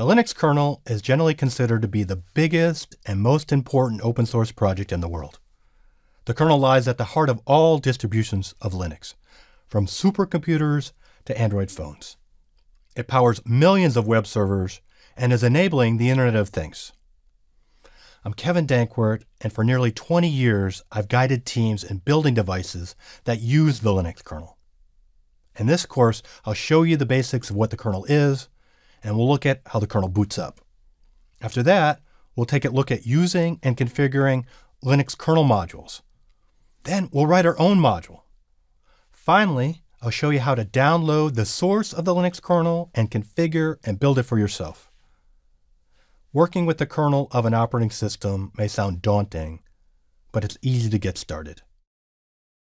The Linux kernel is generally considered to be the biggest and most important open source project in the world. The kernel lies at the heart of all distributions of Linux, from supercomputers to Android phones. It powers millions of web servers and is enabling the Internet of Things. I'm Kevin Dankwart, and for nearly 20 years, I've guided teams in building devices that use the Linux kernel. In this course, I'll show you the basics of what the kernel is, and we'll look at how the kernel boots up. After that, we'll take a look at using and configuring Linux kernel modules. Then we'll write our own module. Finally, I'll show you how to download the source of the Linux kernel and configure and build it for yourself. Working with the kernel of an operating system may sound daunting, but it's easy to get started.